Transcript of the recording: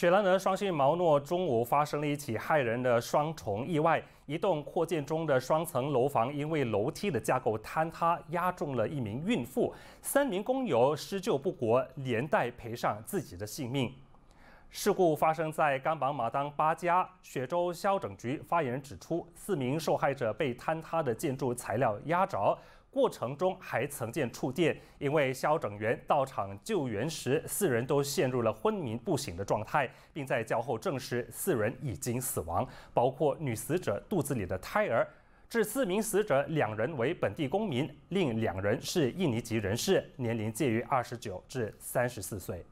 雪兰德双溪毛诺中午发生了一起骇人的双重意外，一栋扩建中的双层楼房因为楼梯的架构坍塌，压中了一名孕妇，三名工友施救不果，连带赔上自己的性命。事故发生在冈榜马当巴加。雪州消拯局发言人指出，四名受害者被坍塌的建筑材料压着。过程中还曾见触电，因为消防员到场救援时，四人都陷入了昏迷不醒的状态，并在较后证实四人已经死亡，包括女死者肚子里的胎儿。致四名死者，两人为本地公民，另两人是印尼籍人士，年龄介于二十九至三十四岁。